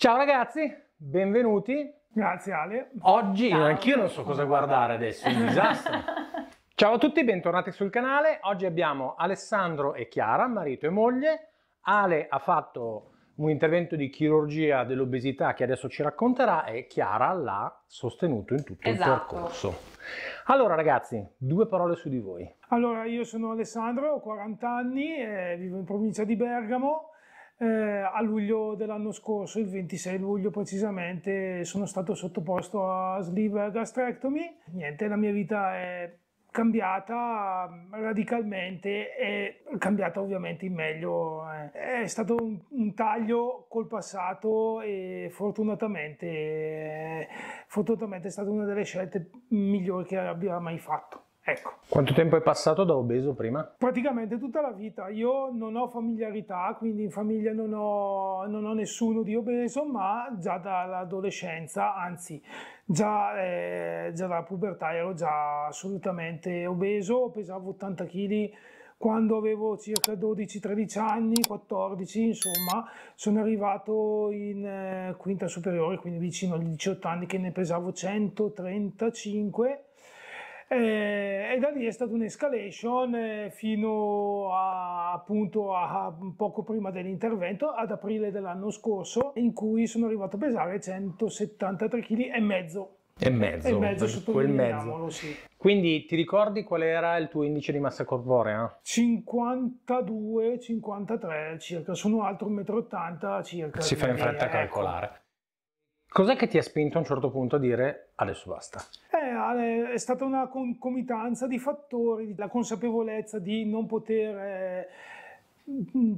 Ciao ragazzi, benvenuti. Grazie Ale. Oggi anch'io non so cosa guardare adesso, è un disastro. Ciao a tutti, bentornati sul canale. Oggi abbiamo Alessandro e Chiara, marito e moglie. Ale ha fatto un intervento di chirurgia dell'obesità che adesso ci racconterà e Chiara l'ha sostenuto in tutto esatto. il percorso. Allora ragazzi, due parole su di voi. Allora, io sono Alessandro, ho 40 anni, eh, vivo in provincia di Bergamo eh, a luglio dell'anno scorso, il 26 luglio precisamente, sono stato sottoposto a sleeve gastrectomy. Niente, la mia vita è cambiata radicalmente e cambiata ovviamente in meglio. Eh. È stato un, un taglio col passato e fortunatamente, fortunatamente è stata una delle scelte migliori che abbia mai fatto. Ecco. Quanto tempo è passato da obeso prima? Praticamente tutta la vita. Io non ho familiarità, quindi in famiglia non ho, non ho nessuno di obeso, ma già dall'adolescenza, anzi già, eh, già dalla pubertà ero già assolutamente obeso, pesavo 80 kg quando avevo circa 12-13 anni, 14 insomma, sono arrivato in eh, quinta superiore, quindi vicino agli 18 anni che ne pesavo 135 e, eh, e da lì è stata un'escalation eh, fino a, appunto a poco prima dell'intervento ad aprile dell'anno scorso in cui sono arrivato a pesare 173 kg e mezzo e mezzo, e mezzo quel mezzo. Sì. Quindi ti ricordi qual era il tuo indice di massa corporea? 52, 53 circa, sono altro 1,80 m circa. Si fa in fretta a ecco. calcolare. Ecco. Cos'è che ti ha spinto a un certo punto a dire adesso basta? Eh, è stata una concomitanza di fattori, la consapevolezza di non poter eh,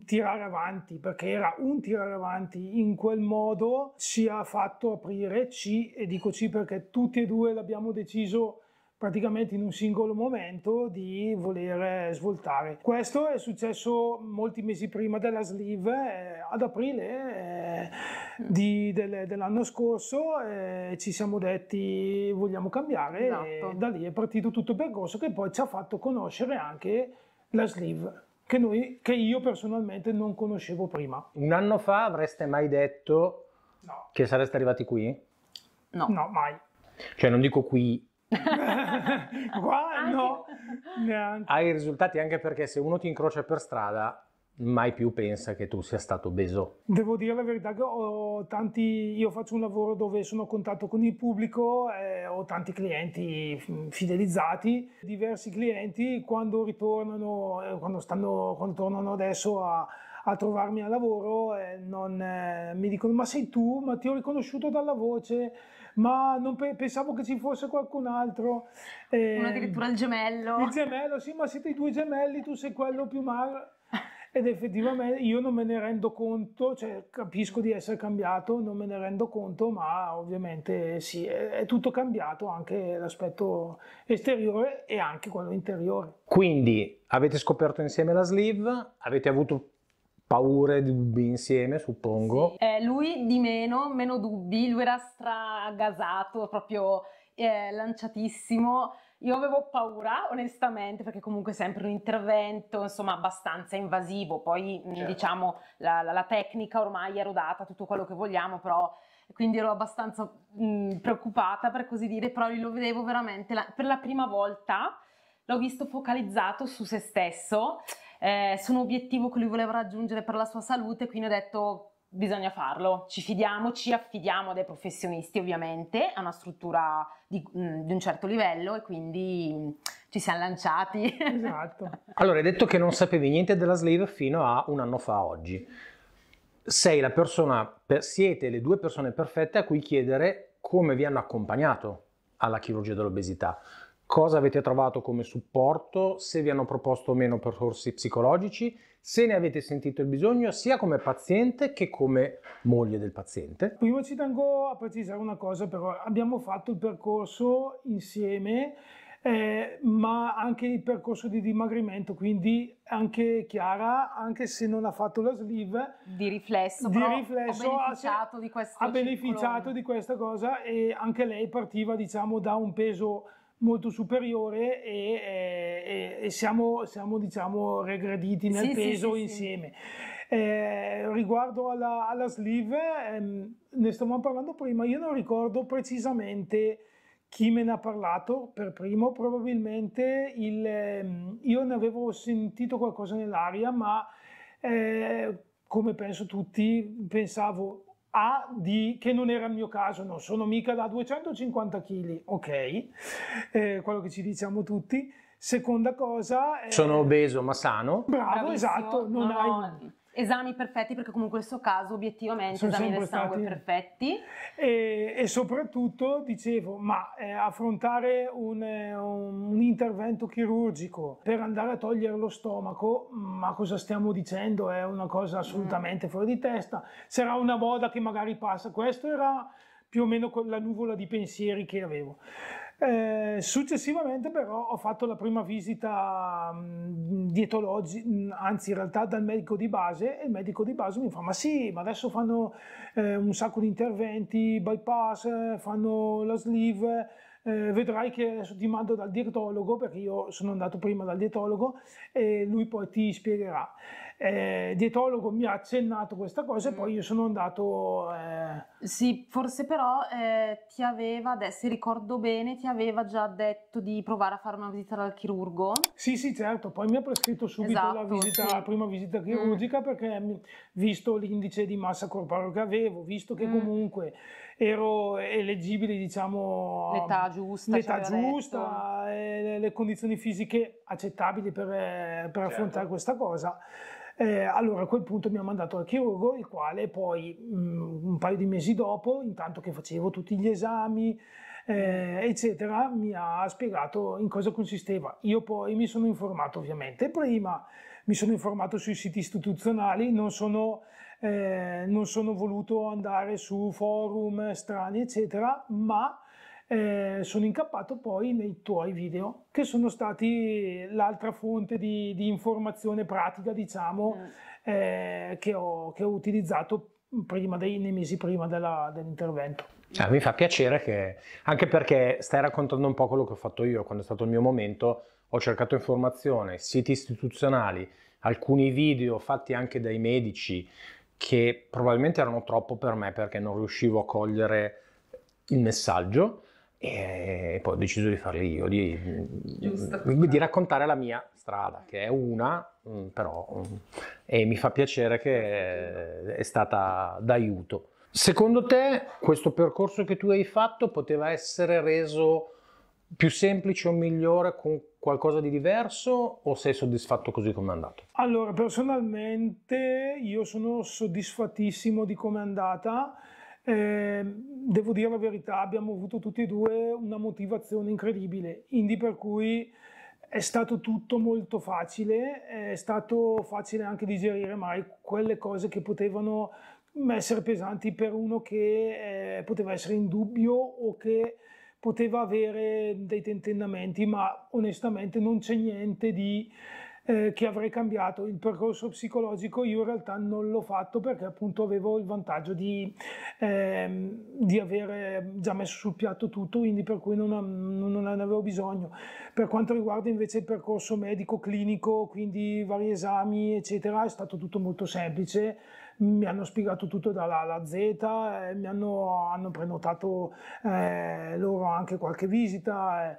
tirare avanti, perché era un tirare avanti in quel modo, ci ha fatto aprire C, e dico C perché tutti e due l'abbiamo deciso praticamente in un singolo momento di voler eh, svoltare. Questo è successo molti mesi prima della sleeve, eh, ad aprile eh, di, del, dell'anno scorso eh, ci siamo detti vogliamo cambiare esatto. e da lì è partito tutto il percorso che poi ci ha fatto conoscere anche la sleeve. Che, noi, che io personalmente non conoscevo prima. Un anno fa avreste mai detto no. che sareste arrivati qui? No. No, mai. Cioè non dico qui Qua no, neanche. Hai risultati anche perché se uno ti incrocia per strada mai più pensa che tu sia stato obeso. Devo dire la verità che ho tanti, io faccio un lavoro dove sono a contatto con il pubblico, eh, ho tanti clienti mm, fidelizzati, diversi clienti quando ritornano, eh, quando, stanno, quando tornano adesso a, a trovarmi al lavoro, eh, non, eh, mi dicono ma sei tu, ma ti ho riconosciuto dalla voce ma non pe- pensavo che ci fosse qualcun altro. Eh, Uno ehm, addirittura il gemello. Il gemello, sì, ma siete i due gemelli, tu sei quello più magro. Ed effettivamente io non me ne rendo conto, cioè capisco di essere cambiato, non me ne rendo conto, ma ovviamente sì, è, è tutto cambiato, anche l'aspetto esteriore e anche quello interiore. Quindi avete scoperto insieme la sleeve, avete avuto paure, dubbi insieme, suppongo. Sì. Eh, lui di meno, meno dubbi, lui era stragasato, proprio eh, lanciatissimo. Io avevo paura, onestamente, perché comunque sempre un intervento, insomma, abbastanza invasivo. Poi, mm, certo. diciamo, la, la, la, tecnica ormai è rodata, tutto quello che vogliamo, però quindi ero abbastanza mh, mm, preoccupata, per così dire, però lo vedevo veramente la, per la prima volta, l'ho visto focalizzato su se stesso eh, sono obiettivo che lui voleva raggiungere per la sua salute, quindi ho detto bisogna farlo, ci fidiamo, ci affidiamo dei professionisti ovviamente, a una struttura di, mh, mm, di un certo livello e quindi mm, ci siamo lanciati. Esatto. allora, hai detto che non sapevi niente della Slave fino a un anno fa oggi. Sei la persona, siete le due persone perfette a cui chiedere come vi hanno accompagnato alla chirurgia dell'obesità cosa avete trovato come supporto, se vi hanno proposto o meno percorsi psicologici, se ne avete sentito il bisogno sia come paziente che come moglie del paziente. Prima ci tengo a precisare una cosa però, abbiamo fatto il percorso insieme eh, ma anche il percorso di dimagrimento, quindi anche Chiara, anche se non ha fatto la sleeve, di riflesso, di riflesso ha beneficiato, ha, di, ha beneficiato di questa cosa e anche lei partiva diciamo da un peso molto superiore e, eh, e, e siamo, siamo diciamo, regrediti nel sì, peso sì, insieme. Sì. Eh, riguardo alla, alla sleeve, ehm, ne stavamo parlando prima, io non ricordo precisamente chi me ne ha parlato per primo, probabilmente il, ehm, io ne avevo sentito qualcosa nell'aria, ma eh, come penso tutti, pensavo a di che non era il mio caso, non sono mica da 250 kg, ok, eh, quello che ci diciamo tutti. Seconda cosa... Eh, sono obeso ma sano. Bravo, Bravissimo. esatto, non no, hai... No esami perfetti perché comunque in questo caso obiettivamente Sono esami del sangue stati... perfetti. E, e, soprattutto dicevo, ma eh, affrontare un, eh, un, un, intervento chirurgico per andare a togliere lo stomaco, ma cosa stiamo dicendo? È una cosa mm. assolutamente mm. fuori di testa. Sarà una moda che magari passa. Questo era più o meno la nuvola di pensieri che avevo. Eh, successivamente però ho fatto la prima visita mh, mm, mm, anzi in realtà dal medico di base e il medico di base mi fa ma sì, ma adesso fanno eh, un sacco di interventi, bypass, eh, fanno la sleeve eh, vedrai che adesso ti mando dal dietologo perché io sono andato prima dal dietologo e lui poi ti spiegherà. Eh, dietologo mi ha accennato questa cosa e poi mm. io sono andato... Eh... Sì, forse però eh, ti aveva, se ricordo bene, ti aveva già detto di provare a fare una visita dal chirurgo? Sì, sì, certo, poi mi ha prescritto subito esatto, la, visita, sì. la, prima visita mm. chirurgica mm. perché visto l'indice di massa corporeo che avevo, visto che mm. comunque ero eleggibile, diciamo... L'età giusta. L'età giusta, eh, le, le, condizioni fisiche accettabili per, eh, per certo. affrontare questa cosa. Eh, allora a quel punto mi ha mandato al chirurgo, il quale poi mh, mm, un paio di mesi dopo, intanto che facevo tutti gli esami, eh, eccetera, mi ha spiegato in cosa consisteva. Io poi mi sono informato ovviamente prima, mi sono informato sui siti istituzionali, non sono eh, non sono voluto andare su forum strani, eccetera, ma eh, sono incappato poi nei tuoi video, che sono stati l'altra fonte di, di informazione pratica, diciamo, mm. eh, che, ho, che, ho, utilizzato prima dei, nei mesi prima della, dell'intervento. Ah, mi fa piacere che, anche perché stai raccontando un po' quello che ho fatto io quando è stato il mio momento, ho cercato informazione, siti istituzionali, alcuni video fatti anche dai medici, che probabilmente erano troppo per me perché non riuscivo a cogliere il messaggio e poi ho deciso di farli io, di, di, raccontare la mia strada, che è una, mm, però, mm, e mi fa piacere che è stata d'aiuto. Secondo te questo percorso che tu hai fatto poteva essere reso più semplice o migliore con qualcosa di diverso o sei soddisfatto così come è andato? Allora, personalmente io sono soddisfattissimo di come è andata. Eh, devo dire la verità, abbiamo avuto tutti e due una motivazione incredibile, quindi per cui è stato tutto molto facile, è stato facile anche digerire mai quelle cose che potevano essere pesanti per uno che eh, poteva essere in dubbio o che poteva avere dei tentennamenti, ma onestamente non c'è niente di, eh, che avrei cambiato. Il percorso psicologico io in realtà non l'ho fatto perché appunto avevo il vantaggio di, eh, di avere già messo sul piatto tutto, quindi per cui non, non, ne avevo bisogno. Per quanto riguarda invece il percorso medico-clinico, quindi vari esami, eccetera, è stato tutto molto semplice mi hanno spiegato tutto dalla alla Z, eh, mi hanno, hanno prenotato eh, loro anche qualche visita. Eh.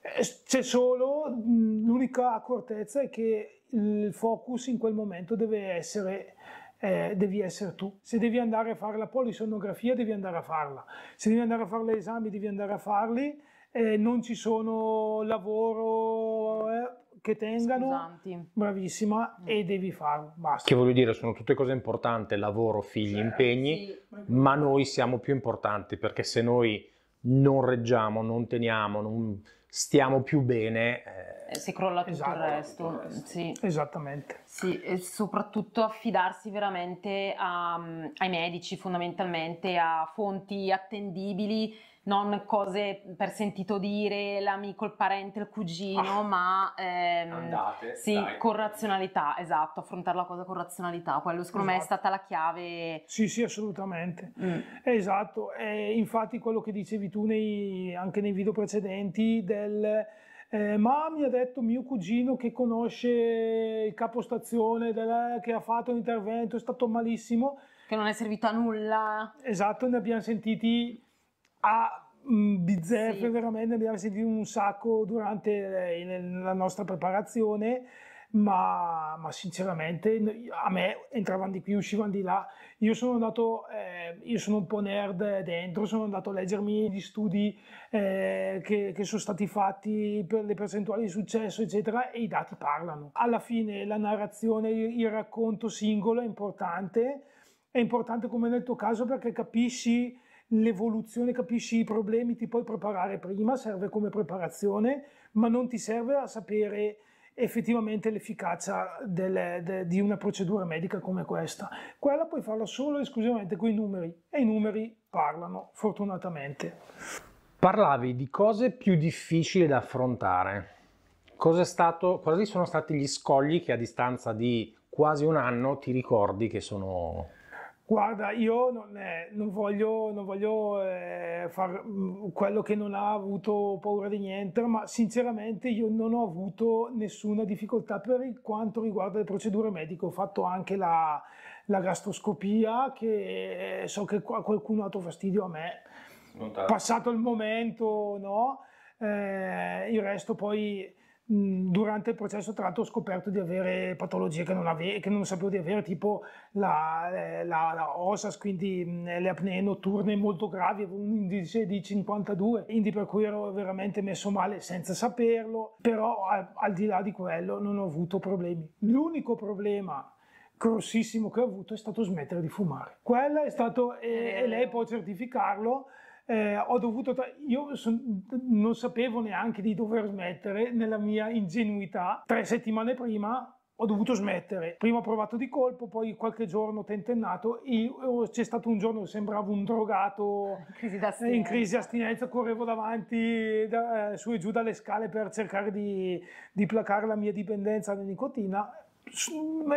Eh, c'è solo l'unica accortezza è che il focus in quel momento deve essere eh, devi essere tu. Se devi andare a fare la polisonografia, devi andare a farla. Se devi andare a fare gli esami, devi andare a farli. Eh, non ci sono lavoro, eh, che tengano, Scusanti. bravissima, mm. e devi farlo, basta. Che voglio dire, sono tutte cose importanti, lavoro, figli, certo, impegni, sì. ma noi siamo più importanti perché se noi non reggiamo, non teniamo, non stiamo più bene... Eh... eh si crolla tutto esatto, il resto. Tutto Sì. Esattamente. Sì, e soprattutto affidarsi veramente a, mm, ai medici fondamentalmente, a fonti attendibili non cose per sentito dire, l'amico, il parente, il cugino, ah, ma ehm, andate, sì, dai. con razionalità, esatto, affrontare la cosa con razionalità, quello secondo esatto. me è esatto. stata la chiave. Sì, sì, assolutamente, mm. esatto, e infatti quello che dicevi tu nei, anche nei video precedenti del... Eh, ma mi ha detto mio cugino che conosce il capostazione della, che ha fatto un intervento, è stato malissimo. Che non è servito a nulla. Esatto, ne abbiamo sentiti a ah, mm, bizzeffe sì. veramente abbiamo sentito un sacco durante eh, la nostra preparazione ma, ma, sinceramente a me entravano di qui, uscivano di là. Io sono andato, eh, io sono un po' nerd dentro, sono andato a leggermi gli studi eh, che, che, sono stati fatti per le percentuali di successo, eccetera, e i dati parlano. Alla fine la narrazione, il racconto singolo è importante, è importante come nel tuo caso perché capisci l'evoluzione, capisci i problemi, ti puoi preparare prima, serve come preparazione, ma non ti serve a sapere effettivamente l'efficacia delle, de, di una procedura medica come questa. Quella puoi farla solo e esclusivamente con i numeri e i numeri parlano, fortunatamente. Parlavi di cose più difficili da affrontare. Stato, quali sono stati gli scogli che a distanza di quasi un anno ti ricordi che sono Guarda, io non, eh, non voglio, non voglio eh, fare mm, quello che non ha avuto paura di niente, ma sinceramente io non ho avuto nessuna difficoltà per quanto riguarda le procedure mediche. Ho fatto anche la, la gastroscopia, che eh, so che a qualcuno ha dato fastidio a me. Passato il momento, no? Eh, il resto poi durante il processo tra l'altro ho scoperto di avere patologie che non, ave- che non sapevo di avere tipo la, eh, la, la OSAS quindi le apnee notturne molto gravi un indice di 52 quindi per cui ero veramente messo male senza saperlo però a, eh, al di là di quello non ho avuto problemi l'unico problema grossissimo che ho avuto è stato smettere di fumare quella è stato eh, e lei può certificarlo eh, ho dovuto, tra- io son- non sapevo neanche di dover smettere nella mia ingenuità. Tre settimane prima ho dovuto smettere. Prima ho provato di colpo, poi qualche giorno tentennato. Io, oh, c'è stato un giorno che sembravo un drogato crisi in crisi di astinenza. Eh, correvo davanti da, eh, su e giù dalle scale per cercare di, di placare la mia dipendenza da nicotina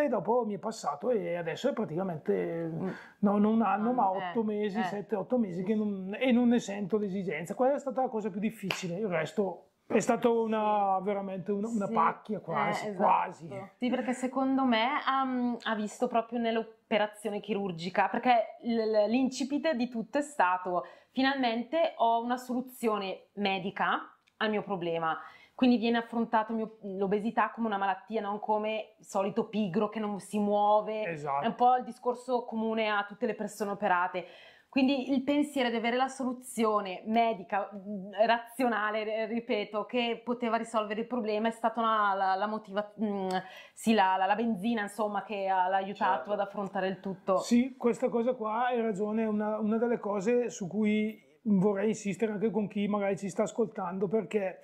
e dopo mi è passato e adesso è praticamente mm. non un anno ma otto mesi, eh. sette, otto mesi non, e non ne sento l'esigenza. Quella è stata la cosa più difficile, il resto è stata una, veramente una, una sì, pacchia quasi, eh, esatto. quasi, Sì, perché secondo me um, ha visto proprio nell'operazione chirurgica, perché l'incipite di tutto è stato finalmente ho una soluzione medica al mio problema quindi viene affrontata l'obesità come una malattia, non come il solito pigro che non si muove. Esatto. È un po' il discorso comune a tutte le persone operate. Quindi il pensiero di avere la soluzione medica, mm, razionale, eh, ripeto, che poteva risolvere il problema è stata una, la, la, motiva, mm, sì, la, la, benzina insomma, che l'ha aiutato certo. ad affrontare il tutto. Sì, questa cosa qua hai ragione, è una, una delle cose su cui vorrei insistere anche con chi magari ci sta ascoltando perché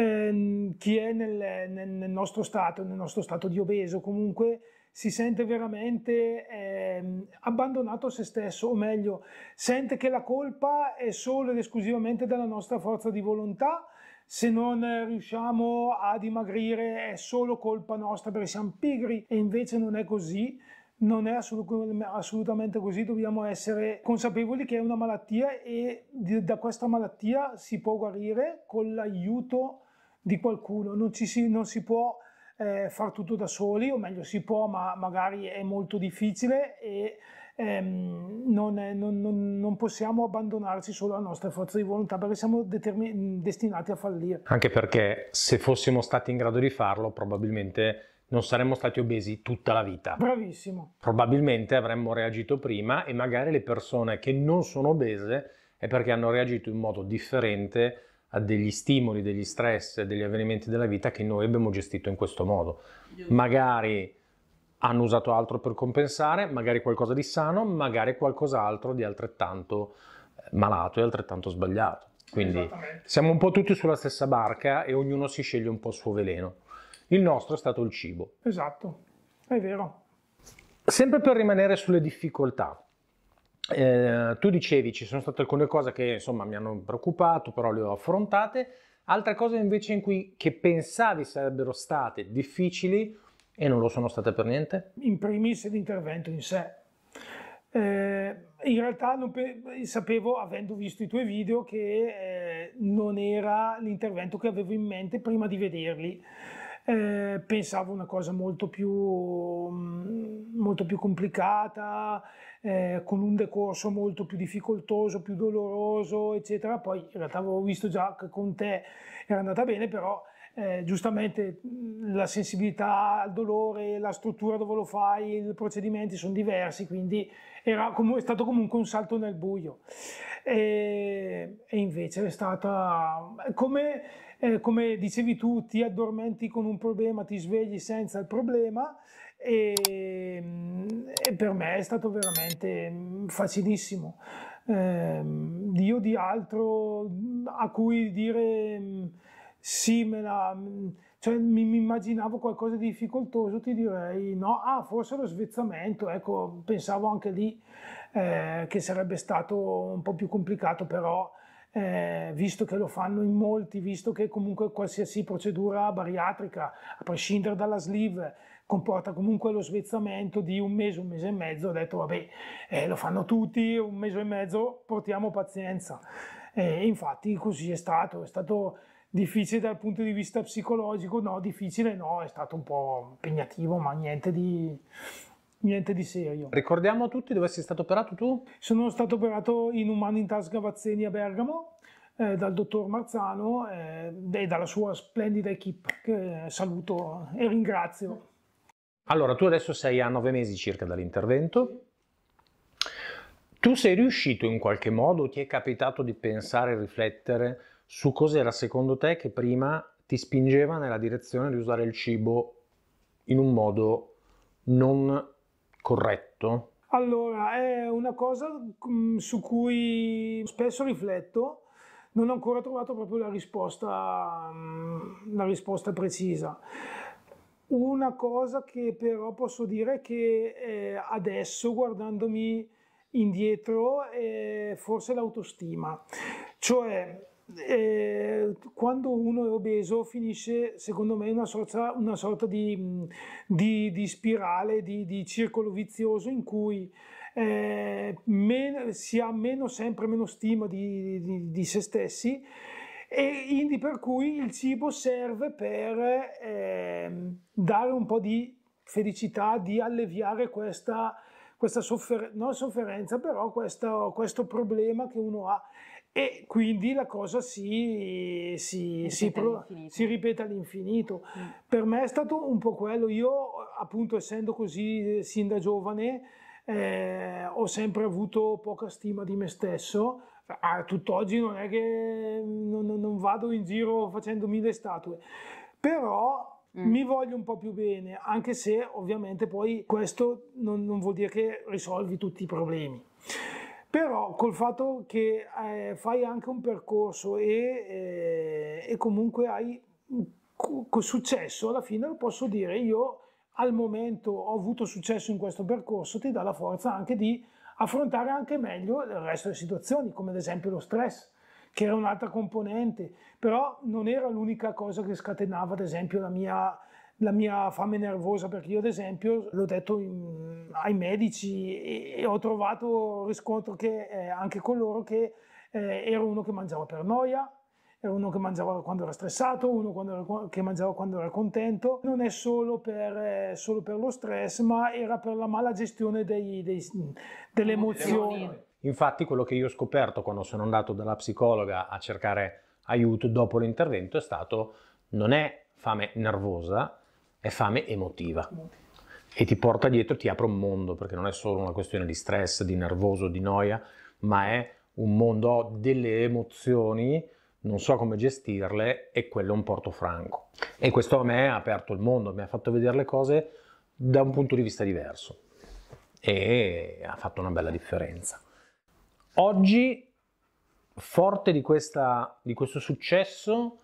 Ehm, chi è nel, nel, nel, nostro stato, nel nostro stato di obeso comunque, si sente veramente ehm, abbandonato a se stesso, o meglio, sente che la colpa è solo ed esclusivamente della nostra forza di volontà, se non riusciamo a dimagrire è solo colpa nostra perché siamo pigri e invece non è così. Non è assolutamente così, dobbiamo essere consapevoli che è una malattia e da questa malattia si può guarire con l'aiuto di qualcuno, non, si, non si, può eh, far tutto da soli, o meglio si può, ma magari è molto difficile e ehm, non, non, non, possiamo abbandonarci solo alla nostra forza di volontà perché siamo determin- destinati a fallire. Anche perché se fossimo stati in grado di farlo probabilmente non saremmo stati obesi tutta la vita. Bravissimo. Probabilmente avremmo reagito prima e magari le persone che non sono obese è perché hanno reagito in modo differente a degli stimoli, degli stress, degli avvenimenti della vita che noi abbiamo gestito in questo modo. Magari hanno usato altro per compensare, magari qualcosa di sano, magari qualcos'altro di altrettanto eh, malato e altrettanto sbagliato. Quindi siamo un po' tutti sulla stessa barca e ognuno si sceglie un po' il suo veleno. Il nostro è stato il cibo. Esatto, è vero. Sempre per rimanere sulle difficoltà, eh, tu dicevi ci sono state alcune cose che insomma mi hanno preoccupato, però le ho affrontate, altre cose invece in cui che pensavi sarebbero state difficili e non lo sono state per niente? In primis l'intervento in sé. Eh, in realtà pe- sapevo, avendo visto i tuoi video, che eh, non era l'intervento che avevo in mente prima di vederli. Eh, pensavo una cosa molto più, mm, molto più complicata, eh, con un decorso molto più difficoltoso, più doloroso, eccetera. Poi in realtà avevo visto già che con te era andata bene, però eh, giustamente mm, la sensibilità al dolore, la struttura dove lo fai, i procedimenti sono diversi, quindi era com- è stato comunque un salto nel buio. E, e invece è stata come eh, come dicevi tu, ti addormenti con un problema, ti svegli senza il problema e, mm, e per me è stato veramente mm, facilissimo. Eh, io di altro mm, a cui dire sì, me la... Cioè, mi, mi, immaginavo qualcosa di difficoltoso, ti direi no, ah, forse lo svezzamento, ecco, pensavo anche lì eh, che sarebbe stato un po' più complicato, però eh, visto che lo fanno in molti, visto che comunque qualsiasi procedura bariatrica, a prescindere dalla sleeve, comporta comunque lo svezzamento di un mese, un mese e mezzo, ho detto vabbè, eh, lo fanno tutti, un mese e mezzo, portiamo pazienza. Eh, infatti così è stato, è stato difficile dal punto di vista psicologico, no, difficile no, è stato un po' impegnativo, ma niente di, niente di serio. Ricordiamo a tutti dove sei stato operato tu? Sono stato operato in Umani in Tasca Vazzeni a Bergamo eh, dal dottor Marzano eh, e dalla sua splendida equip che eh, saluto e ringrazio. Allora, tu adesso sei a nove mesi circa dall'intervento. Tu sei riuscito in qualche modo, ti è capitato di pensare e riflettere su cos'era secondo te che prima ti spingeva nella direzione di usare il cibo in un modo non corretto? Allora, è una cosa mm, su cui spesso rifletto, non ho ancora trovato proprio la risposta, mm, la risposta precisa. Una cosa che però posso dire è che eh, adesso, guardandomi indietro, è eh, forse l'autostima. Cioè, eh, quando uno è obeso finisce secondo me una sorta, una sorta di, mm, di, di, spirale, di, di, circolo vizioso in cui eh, men, si ha meno, sempre meno stima di se stessi e quindi per cui il cibo serve per eh, dare un po' di felicità, di alleviare questa, questa soffer- non sofferenza, però questo, questo problema che uno ha e quindi la cosa si, si, si, pro, si ripete all'infinito. Mm. Per me è stato un po' quello, io appunto essendo così eh, sin da giovane eh, ho sempre avuto poca stima di me stesso, a tutt'oggi non è che non, non vado in giro facendo mille statue, però Mm. mi voglio un po' più bene, anche se ovviamente poi questo non, non vuol dire che risolvi tutti i problemi però col fatto che eh, fai anche un percorso e, eh, e comunque hai co- successo, alla fine lo posso dire, io al momento ho avuto successo in questo percorso, ti dà la forza anche di affrontare anche meglio il resto delle situazioni, come ad esempio lo stress, che era un'altra componente, però non era l'unica cosa che scatenava ad esempio la mia, la mia fame nervosa, perché io ad esempio, l'ho detto in ai medici e, e, ho trovato riscontro che eh, anche coloro che eh, ero uno che mangiava per noia, era uno che mangiava quando era stressato, uno era, che mangiava quando era contento. Non è solo per, eh, solo per lo stress, ma era per la mala gestione dei, dei, delle emozioni. Infatti, quello che io ho scoperto quando sono andato dalla psicologa a cercare aiuto dopo l'intervento è stato non è fame nervosa, è fame emotiva. emotiva e ti porta dietro, ti apre un mondo, perché non è solo una questione di stress, di nervoso, di noia, ma è un mondo, delle emozioni, non so come gestirle e quello è un porto franco. E questo a me ha aperto il mondo, mi ha fatto vedere le cose da un punto di vista diverso e ha fatto una bella differenza. Oggi, forte di, questa, di questo successo,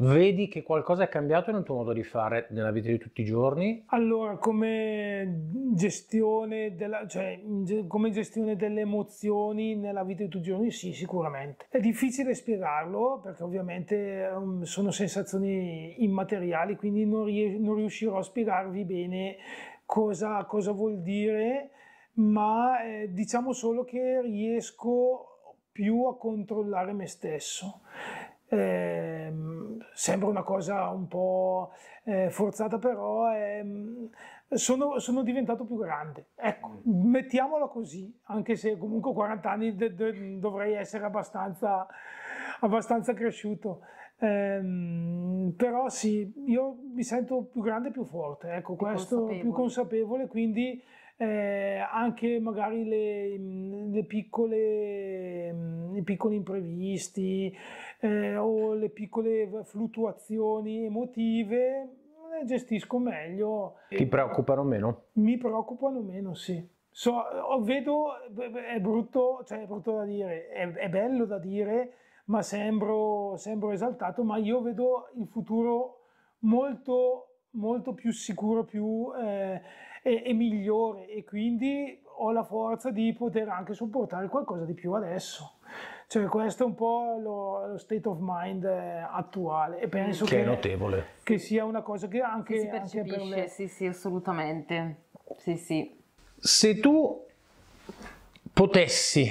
vedi che qualcosa è cambiato nel tuo modo di fare nella vita di tutti i giorni? Allora, come gestione, della, cioè, come gestione delle emozioni nella vita di tutti i giorni, sì, sicuramente. È difficile spiegarlo perché ovviamente um, sono sensazioni immateriali, quindi non, ries- non riuscirò a spiegarvi bene cosa, cosa vuol dire, ma eh, diciamo solo che riesco più a controllare me stesso Ehm, sembra una cosa un po' eh, forzata, però eh, sono, sono, diventato più grande. Ecco, mm. mettiamola così, anche se comunque 40 anni de- de- dovrei essere abbastanza, abbastanza cresciuto. Ehm, però sì, io mi sento più grande e più forte, ecco, più questo consapevole. più consapevole, quindi eh, anche magari le, mm, le piccole, mm, i piccoli imprevisti eh, o le piccole fluttuazioni emotive le gestisco meglio. Ti preoccupano meno? Mi preoccupano meno, sì. So, vedo, è brutto, cioè è brutto da dire, è, è bello da dire, ma sembro, sembro esaltato, ma io vedo il futuro molto molto più sicuro, più eh, è, e migliore e quindi ho la forza di poter anche sopportare qualcosa di più adesso. Cioè, questo è un po' lo, lo state of mind eh, attuale e penso che, che, che, sia una cosa che anche, si anche per me. Sì, sì, assolutamente. Sì, sì. Se tu potessi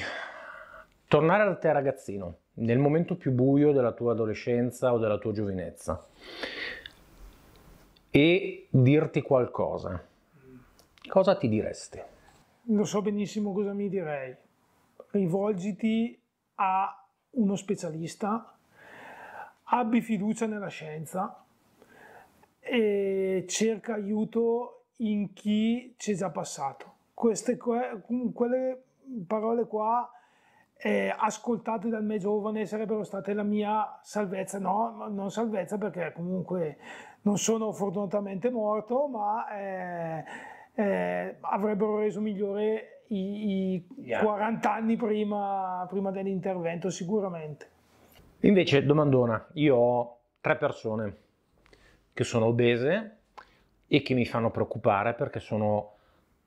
tornare da te ragazzino nel momento più buio della tua adolescenza o della tua giovinezza e dirti qualcosa cosa ti diresti? Lo so benissimo cosa mi direi. Rivolgiti a uno specialista, abbi fiducia nella scienza e cerca aiuto in chi c'è già passato. Queste, quelle parole qua eh, ascoltate dal me giovane sarebbero state la mia salvezza, no, non salvezza perché comunque non sono fortunatamente morto, ma eh, eh, avrebbero reso migliore i, i 40 anni prima, prima dell'intervento sicuramente. Invece, domandona, io ho tre persone che sono obese e che mi fanno preoccupare perché sono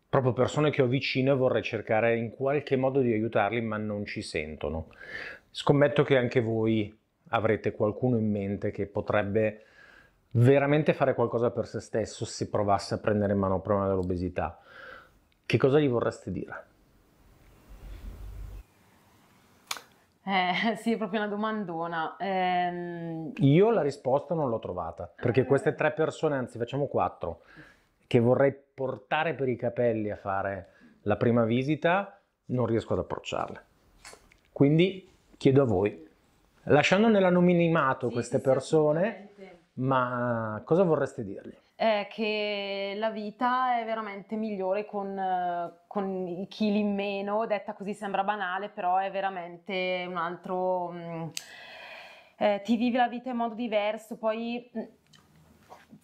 proprio persone che ho vicino e vorrei cercare in qualche modo di aiutarli, ma non ci sentono. Scommetto che anche voi avrete qualcuno in mente che potrebbe veramente fare qualcosa per se stesso se provasse a prendere in mano il problema dell'obesità, che cosa gli vorreste dire? Eh, sì, è proprio una domandona. Ehm... Io la risposta non l'ho trovata, perché ah. queste tre persone, anzi facciamo quattro, che vorrei portare per i capelli a fare la prima visita, non riesco ad approcciarle. Quindi chiedo a voi, lasciando nell'anonimato queste persone, ma cosa vorreste dirgli? È che la vita è veramente migliore con, con i chili in meno, detta così sembra banale, però è veramente un altro... Mm, eh, ti vivi la vita in modo diverso, poi mm,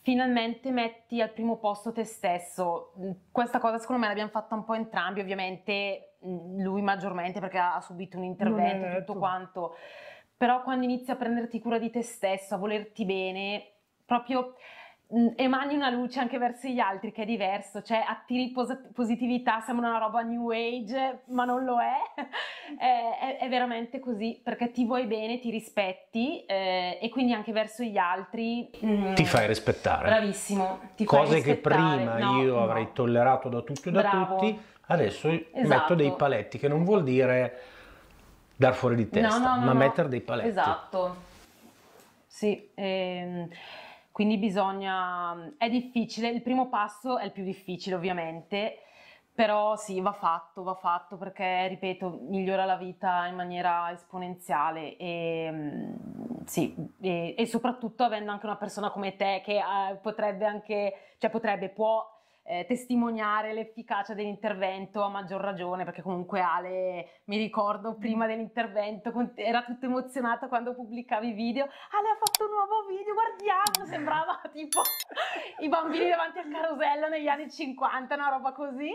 finalmente metti al primo posto te stesso. Mm, questa cosa secondo me l'abbiamo fatta un po' entrambi, ovviamente lui maggiormente perché ha, subito un intervento e tutto quanto però quando inizi a prenderti cura di te stesso, a volerti bene, proprio mm, emani una luce anche verso gli altri che è diverso, cioè attiri pos- positività, sembra una roba new age, ma non lo è. è, è, è, veramente così, perché ti vuoi bene, ti rispetti eh, e quindi anche verso gli altri... Mh, mm, ti fai rispettare. Bravissimo. Ti Cose che prima no, io no. avrei tollerato da tutto e da Bravo. tutti, adesso esatto. metto dei esatto. paletti, che non vuol dire dar fuori di testa, no, no, no, ma mettere dei paletti. Esatto, sì. Ehm, quindi bisogna, è difficile, il primo passo è il più difficile ovviamente, però sì, va fatto, va fatto perché, ripeto, migliora la vita in maniera esponenziale e, mm, sì, e, e soprattutto avendo anche una persona come te che eh, potrebbe anche, cioè potrebbe, può eh, testimoniare l'efficacia dell'intervento a maggior ragione, perché comunque Ale, mi ricordo mm. prima dell'intervento, era tutto emozionata quando pubblicavi video, Ale ha fatto un nuovo video, guardiamo, sembrava tipo i bambini davanti al carosello negli anni 50, una roba così,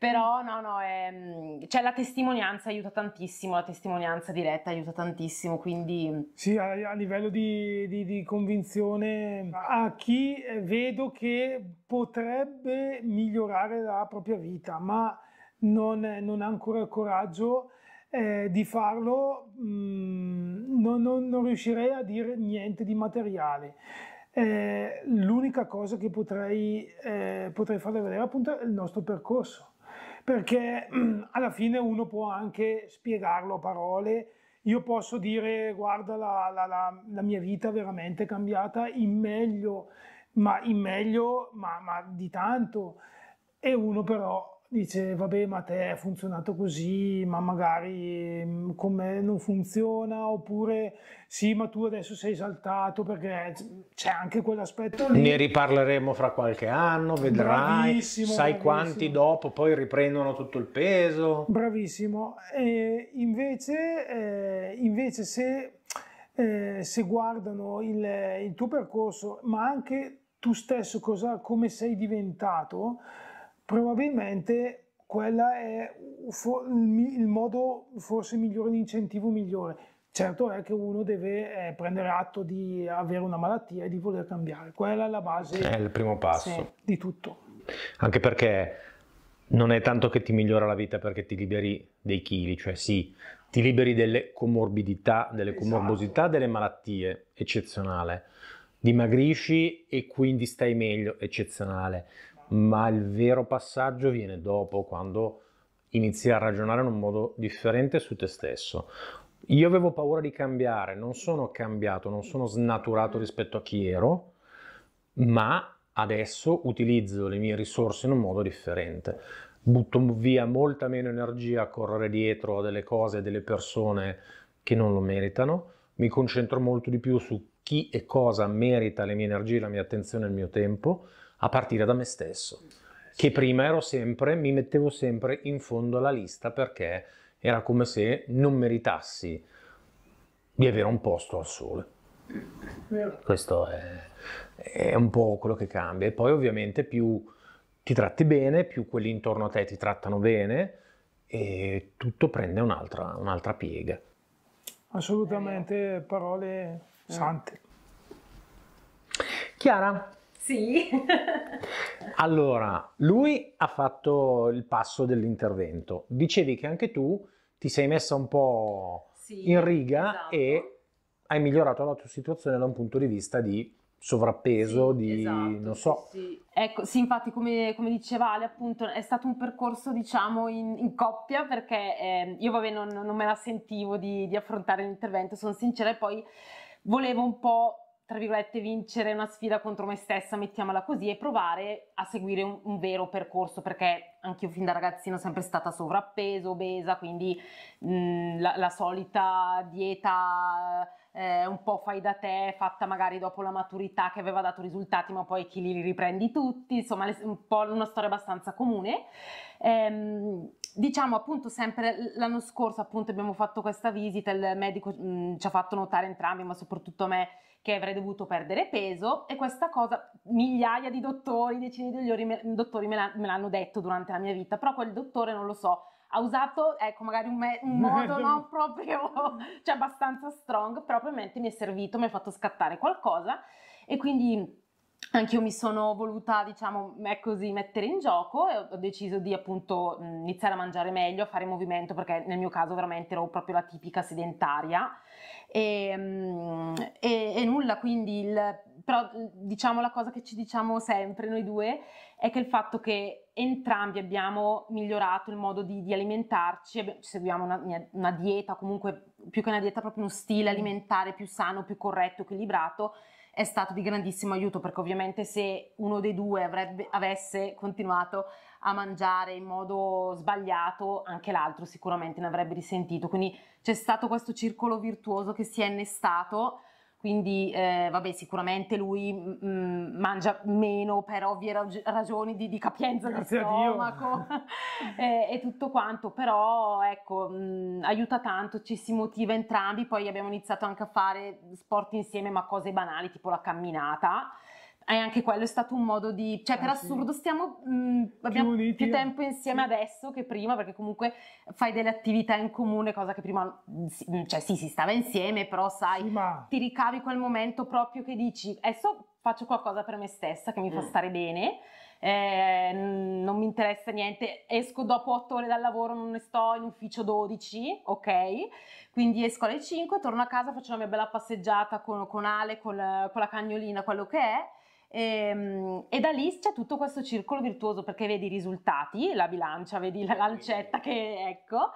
però no, no, è, ehm, cioè la testimonianza aiuta tantissimo, la testimonianza diretta aiuta tantissimo, quindi... Sì, a, a livello di, di, di convinzione, a chi eh, vedo che potrebbe migliorare la propria vita, ma non, non ha ancora il coraggio eh, di farlo, mh, mm, non, non, non riuscirei a dire niente di materiale. Eh, l'unica cosa che potrei, eh, potrei farle vedere appunto è il nostro percorso perché mm, alla fine uno può anche spiegarlo a parole. Io posso dire, guarda, la, la, la, la mia vita è veramente cambiata in meglio, ma in meglio, ma, ma di tanto. E uno però dice vabbè ma te è funzionato così ma magari mm, con me non funziona oppure sì ma tu adesso sei saltato perché mm, c'è anche quell'aspetto lì ne riparleremo fra qualche anno vedrai bravissimo, sai bravissimo. quanti dopo poi riprendono tutto il peso bravissimo e invece, eh, invece se, eh, se guardano il, il tuo percorso ma anche tu stesso cosa, come sei diventato probabilmente quella è il modo forse migliore, l'incentivo migliore. Certo è che uno deve eh, prendere atto di avere una malattia e di voler cambiare. Quella è la base. È il primo passo. Sì, di tutto. Anche perché non è tanto che ti migliora la vita perché ti liberi dei chili, cioè sì, ti liberi delle comorbidità, delle esatto. comorbosità, delle malattie, eccezionale. Dimagrisci e quindi stai meglio, eccezionale ma il vero passaggio viene dopo, quando inizi a ragionare in un modo differente su te stesso. Io avevo paura di cambiare, non sono cambiato, non sono snaturato rispetto a chi ero, ma adesso utilizzo le mie risorse in un modo differente. Butto via molta meno energia a correre dietro a delle cose, a delle persone che non lo meritano, mi concentro molto di più su chi e cosa merita le mie energie, la mia attenzione e il mio tempo a partire da me stesso, che prima ero sempre, mi mettevo sempre in fondo alla lista perché era come se non meritassi di avere un posto al sole. Questo è, è un po' quello che cambia. E poi ovviamente più ti tratti bene, più quelli intorno a te ti trattano bene e tutto prende un'altra, un'altra piega. Assolutamente parole sante. Chiara, sì. allora, lui ha fatto il passo dell'intervento. Dicevi che anche tu ti sei messa un po' sì, in riga esatto. e hai migliorato la tua situazione da un punto di vista di sovrappeso, sì, di esatto, non so. Sì. Ecco, sì, infatti, come, come, diceva Ale, appunto, è stato un percorso, diciamo, in, in coppia, perché eh, io, vabbè, non, non, me la sentivo di, di affrontare l'intervento, sono sincera, e poi volevo un po' tra virgolette, vincere una sfida contro me stessa, mettiamola così, e provare a seguire un, un vero percorso, perché anche io fin da ragazzino sono sempre stata sovrappeso, obesa, quindi mh, la, la, solita dieta eh, un po' fai da te, fatta magari dopo la maturità che aveva dato risultati, ma poi chi li riprendi tutti, insomma, le, un po' una storia abbastanza comune. Ehm, diciamo appunto sempre l'anno scorso appunto abbiamo fatto questa visita, il medico mh, ci ha fatto notare entrambi, ma soprattutto a me, che avrei dovuto perdere peso e questa cosa migliaia di dottori, decine di migliori, me, dottori me, la, me, l'hanno detto durante la mia vita, però quel dottore non lo so, ha usato ecco magari un, me, un modo non proprio, cioè abbastanza strong, però probabilmente mi è servito, mi ha fatto scattare qualcosa e quindi anche io mi sono voluta, diciamo, così, mettere in gioco e ho deciso di appunto mm, iniziare a mangiare meglio, a fare movimento, perché nel mio caso veramente ero proprio la tipica sedentaria. E, mm, e, e nulla, quindi il, però mm, diciamo la cosa che ci diciamo sempre noi due è che il fatto che entrambi abbiamo migliorato il modo di, di alimentarci, seguiamo una, una dieta, comunque più che una dieta, proprio uno stile alimentare più sano, più corretto, equilibrato è stato di grandissimo aiuto perché ovviamente se uno dei due avrebbe, avesse continuato a mangiare in modo sbagliato, anche l'altro sicuramente ne avrebbe risentito. Quindi c'è stato questo circolo virtuoso che si è innestato quindi eh, vabbè sicuramente lui mh, mm, mm, mangia meno per ovvie rag- ragioni di, di capienza Grazie del stomaco e, e, tutto quanto, però ecco mh, mm, aiuta tanto, ci si motiva entrambi, poi abbiamo iniziato anche a fare sport insieme ma cose banali tipo la camminata e anche quello è stato un modo di... Cioè, per ah, assurdo, sì. stiamo... Mh, mm, abbiamo più, più tempo insieme sì. adesso che prima, perché comunque fai delle attività in comune, cosa che prima... Mm, mm, cioè, sì, si stava insieme, però sai, ma... ti ricavi quel momento proprio che dici, adesso faccio qualcosa per me stessa che mi mm. fa stare bene, eh, non mi interessa niente, esco dopo 8 ore dal lavoro, non ne sto in ufficio 12, ok? Quindi esco alle 5, torno a casa, faccio la mia bella passeggiata con, con Ale, con, con la cagnolina, quello che è e, ehm, e, da lì c'è tutto questo circolo virtuoso perché vedi i risultati, la bilancia, vedi la lancetta che ecco,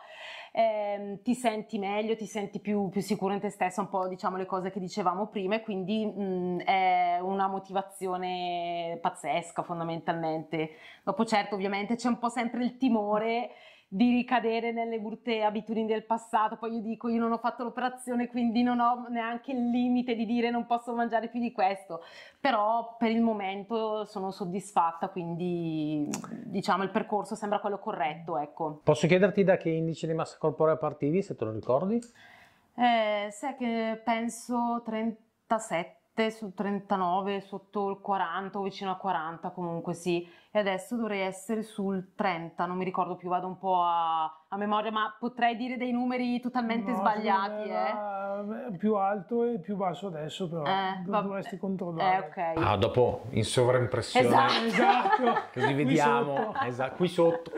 ehm, ti senti meglio, ti senti più, più, sicuro in te stessa, un po' diciamo le cose che dicevamo prima e quindi mh, mm, è una motivazione pazzesca fondamentalmente. Dopo certo ovviamente c'è un po' sempre il timore di ricadere nelle brutte abitudini del passato. Poi io dico io non ho fatto l'operazione, quindi non ho neanche il limite di dire non posso mangiare più di questo. Però per il momento sono soddisfatta, quindi diciamo il percorso sembra quello corretto, ecco. Posso chiederti da che indice di massa corporea partivi, se te lo ricordi? Eh, sai che penso 37 su 39, sotto il 40 o vicino a 40 comunque sì e adesso dovrei essere sul 30, non mi ricordo più, vado un po' a, a memoria, ma potrei dire dei numeri totalmente no, sbagliati. Eh. Più alto e più basso adesso, però eh, va... dovresti controllare. Eh, okay. Ah, dopo in sovraimpressione. Esatto, esatto. così vediamo. Qui sotto. Esatto, qui sotto.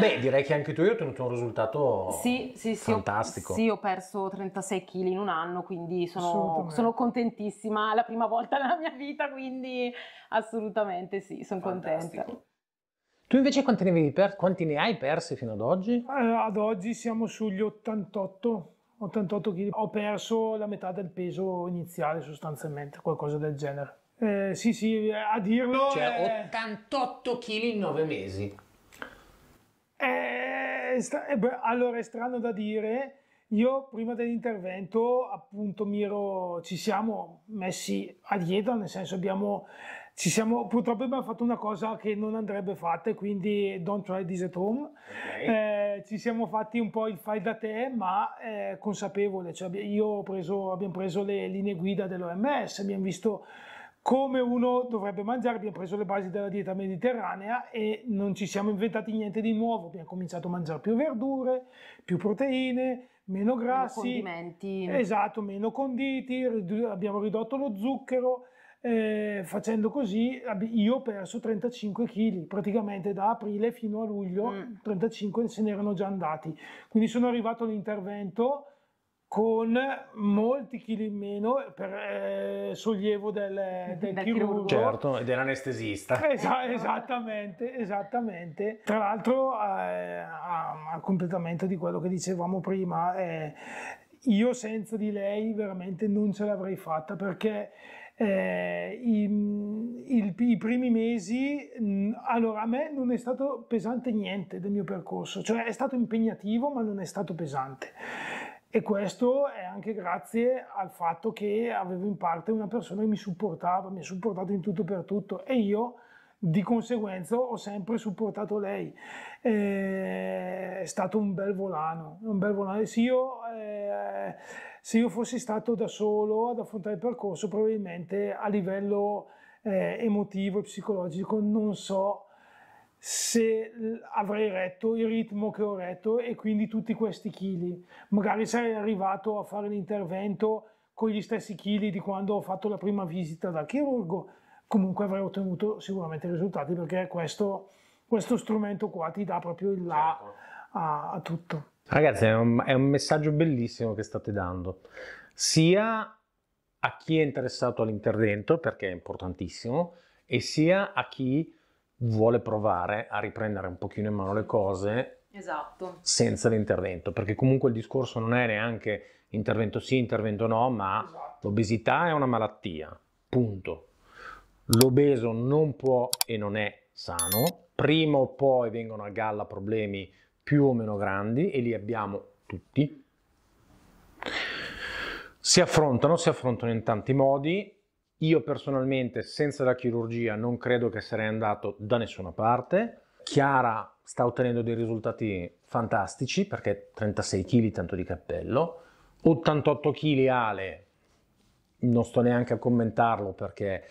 Beh, direi che anche tu hai ottenuto un risultato sì, sì, sì, fantastico. Ho, sì, ho perso 36 kg in un anno, quindi sono, sono contentissima. È la prima volta nella mia vita, quindi Assolutamente sì, sono contenta. Tu invece quanti ne, per... quanti ne, hai persi fino ad oggi? Eh, ad oggi siamo sugli 88. 88 kg. Ho perso la metà del peso iniziale sostanzialmente, qualcosa del genere. Eh, sì, sì, a dirlo... Cioè, è... 88 kg in 9 mesi. È... Eh, eh, allora, è strano da dire. Io prima dell'intervento, appunto, Miro, ci siamo messi a dieta, nel senso abbiamo ci siamo, purtroppo abbiamo fatto una cosa che non andrebbe fatta, quindi don't try this at home. Okay. Eh, ci siamo fatti un po' il fai da te, ma eh, consapevole. Cioè, preso, abbiamo preso le linee guida dell'OMS, abbiamo visto come uno dovrebbe mangiare, abbiamo preso le basi della dieta mediterranea e non ci siamo inventati niente di nuovo. Abbiamo cominciato a mangiare più verdure, più proteine, meno grassi. Meno condimenti. Esatto, meno conditi, abbiamo ridotto lo zucchero eh, facendo così io ho perso 35 kg praticamente da aprile fino a luglio mm. 35 se ne erano già andati quindi sono arrivato all'intervento con molti chili in meno per eh, sollievo del, del, del chirurgo. Certo, e dell'anestesista. Esa- esattamente, esattamente. Tra l'altro, eh, a, a, completamento di quello che dicevamo prima, eh, io senza di lei veramente non ce l'avrei fatta perché eh, i, il, i, primi mesi, mm, allora a me non è stato pesante niente del mio percorso, cioè è stato impegnativo ma non è stato pesante. E questo è anche grazie al fatto che avevo in parte una persona che mi supportava, mi ha supportato in tutto e per tutto e io di conseguenza ho sempre supportato lei. Eh, è stato un bel volano, un bel volano. Sì, io... Eh, se io fossi stato da solo ad affrontare il percorso, probabilmente a livello eh, emotivo e psicologico non so se avrei retto il ritmo che ho retto e quindi tutti questi chili. Magari sarei arrivato a fare l'intervento con gli stessi chili di quando ho fatto la prima visita dal chirurgo, comunque avrei ottenuto sicuramente risultati perché questo, questo strumento qua ti dà proprio il là. Certo a, a tutto. Ragazzi, è un, è un messaggio bellissimo che state dando, sia a chi è interessato all'intervento, perché è importantissimo, e sia a chi vuole provare a riprendere un pochino in mano le cose esatto. senza l'intervento, perché comunque il discorso non è neanche intervento sì, intervento no, ma esatto. l'obesità è una malattia, punto. L'obeso non può e non è sano, prima o poi vengono a galla problemi più o meno grandi e li abbiamo tutti. Si affrontano, si affrontano in tanti modi. Io personalmente senza la chirurgia non credo che sarei andato da nessuna parte. Chiara sta ottenendo dei risultati fantastici perché 36 kg tanto di cappello, 88 kg Ale, non sto neanche a commentarlo perché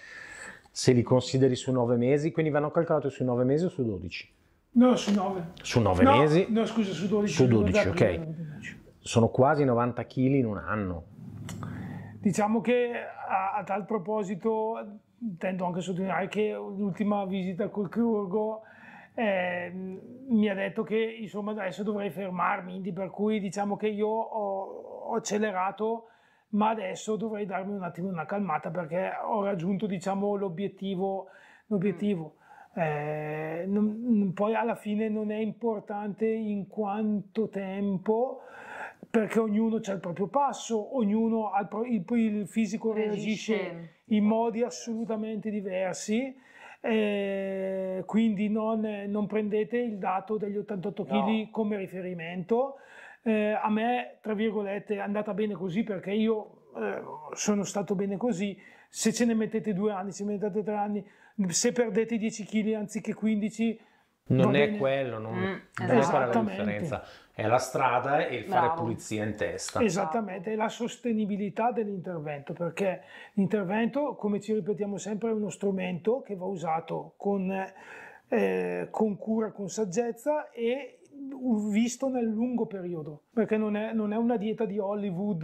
se li consideri su 9 mesi, quindi vanno calcolati su 9 mesi o su 12? No, su 9. Su 9 no, mesi? No, scusa, su 12. Su 12, esatto, ok. Sono quasi 90 kg in un anno. Diciamo che a, a tal proposito intendo anche sottolineare che l'ultima visita col chirurgo eh, mi ha detto che insomma adesso dovrei fermarmi, per cui diciamo che io ho, ho, accelerato, ma adesso dovrei darmi un attimo una calmata perché ho raggiunto diciamo l'obiettivo. l'obiettivo. Mm. Eh, non, poi alla fine non è importante in quanto tempo perché ognuno ha il proprio passo, ognuno ha il, pro, il, il fisico reagisce. in modi assolutamente diversi. Eh, quindi non, non, prendete il dato degli 88 kg no. come riferimento. Eh, a me, tra virgolette, è andata bene così perché io eh, sono stato bene così. Se ce ne mettete due anni, se ne mettete tre anni, se perdete 10 kg anziché 15 non è, quello, non, mm, non è quella la differenza, è la strada e il fare Bravo. pulizia in testa. Esattamente, è la sostenibilità dell'intervento, perché l'intervento, come ci ripetiamo sempre, è uno strumento che va usato con, eh, con cura, con saggezza e visto nel lungo periodo, perché non è, non è una dieta di Hollywood,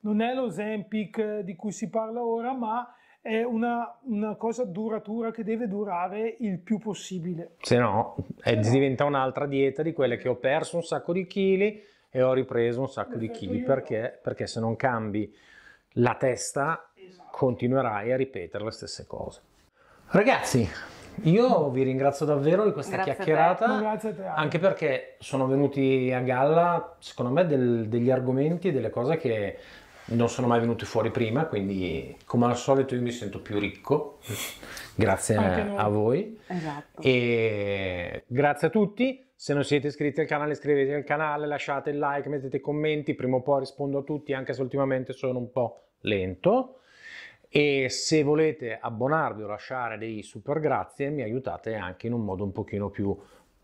non è lo Zempic eh, di cui si parla ora, ma è una, una, cosa duratura che deve durare il più possibile. Se no, Se no. diventa un'altra dieta di quelle che ho perso un sacco di chili e ho ripreso un sacco Perfetto, di chili perché? perché se non cambi la testa esatto. continuerai a ripetere le stesse cose. Ragazzi, io vi ringrazio davvero di questa Grazie chiacchierata, te. Te, anche perché sono venuti a galla, secondo me, del, degli argomenti e delle cose che non sono mai venuti fuori prima, quindi come al solito io mi sento più ricco, grazie a voi. Esatto. E grazie a tutti. Se non siete iscritti al canale, iscrivetevi al canale, lasciate il like, mettete commenti, prima o poi rispondo a tutti, anche se ultimamente sono un po' lento. E se volete abbonarvi o lasciare dei super grazie, mi aiutate anche in un modo un pochino più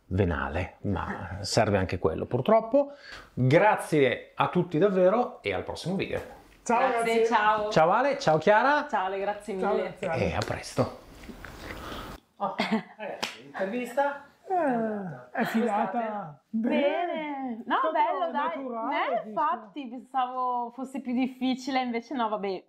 venale, ma serve anche quello purtroppo. Grazie a tutti davvero e al prossimo video. Ciao grazie, ragazzi. ciao. Ciao Ale, ciao Chiara. Ciao Ale, grazie mille. Ciao, e a presto. Oh, ragazzi, eh, intervista? Eh, eh è filata bene. no Stato bello dai naturale, infatti pensavo fosse più difficile invece no vabbè